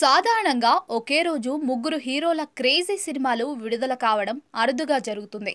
సాధారణంగా ఒకే రోజు ముగ్గురు హీరోల క్రేజీ సినిమాలు విడుదల కావడం అరుదుగా జరుగుతుంది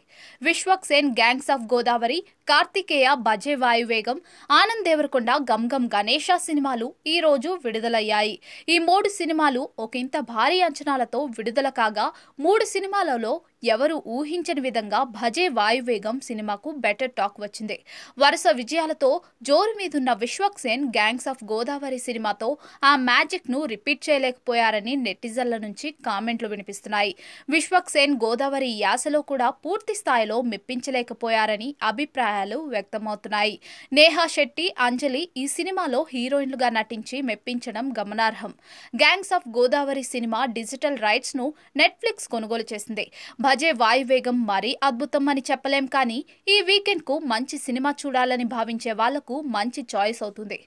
విశ్వక్ సేన్ గ్యాంగ్స్ ఆఫ్ గోదావరి కార్తికేయ బజే వాయువేగం ఆనంద్ దేవరకొండ గమ్ గణేష సినిమాలు ఈ రోజు విడుదలయ్యాయి ఈ మూడు సినిమాలు ఒకంత భారీ అంచనాలతో విడుదల కాగా మూడు సినిమాలలో ఎవరు ఊహించని విధంగా భజే వాయువేగం సినిమాకు బెటర్ టాక్ వచ్చింది వరుస విజయాలతో జోరు మీదున్న విశ్వక్ సేన్ గ్యాంగ్స్ ఆఫ్ గోదావరి సినిమాతో ఆ మ్యాజిక్ను రిపీట్ చేయలేకపోయారని నెటిజన్ల నుంచి కామెంట్లు వినిపిస్తున్నాయి విశ్వక్ సేన్ గోదావరి యాసలో కూడా పూర్తి స్థాయిలో మెప్పించలేకపోయారని అభిప్రాయాలు వ్యక్తమవుతున్నాయి నేహా శెట్టి అంజలి ఈ సినిమాలో హీరోయిన్లుగా నటించి మెప్పించడం గమనార్హం గ్యాంగ్స్ ఆఫ్ గోదావరి సినిమా డిజిటల్ రైట్స్ను నెట్ఫ్లిక్స్ కొనుగోలు చేసింది భజే వాయువేగం మరీ అద్భుతం అని చెప్పలేం కానీ ఈ వీకెండ్ కు మంచి సినిమా చూడాలని భావించే వాళ్లకు మంచి చాయిస్ అవుతుంది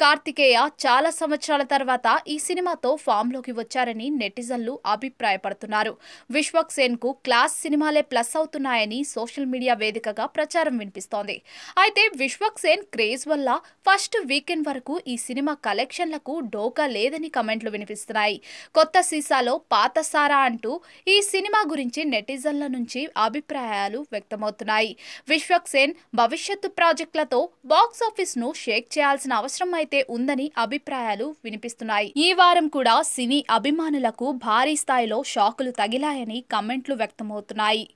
కార్తికేయ చాలా సంవత్సరాల తర్వాత ఈ సినిమాతో ఫామ్ లోకి వచ్చారని నెటిజన్లు అభిప్రాయపడుతున్నారు విశ్వక్ సేన్ కు క్లాస్ సినిమాలే ప్లస్ అవుతున్నాయని సోషల్ మీడియా వేదికగా ప్రచారం వినిపిస్తోంది అయితే విశ్వక్ సేన్ క్రేజ్ వల్ల ఫస్ట్ వీకెండ్ వరకు ఈ సినిమా కలెక్షన్లకు డోకా లేదని కమెంట్లు వినిపిస్తున్నాయి కొత్త సీసాలో పాత సారా అంటూ ఈ సినిమా గురించి నెట్ నెటిజన్ల నుంచి అభిప్రాయాలు వ్యక్తమవుతున్నాయి విశ్వక్సేన్ భవిష్యత్తు ప్రాజెక్టులతో ను షేక్ చేయాల్సిన అవసరం అయితే ఉందని అభిప్రాయాలు వినిపిస్తున్నాయి ఈ వారం కూడా సినీ అభిమానులకు భారీ స్థాయిలో షాకులు తగిలాయని కమెంట్లు వ్యక్తమవుతున్నాయి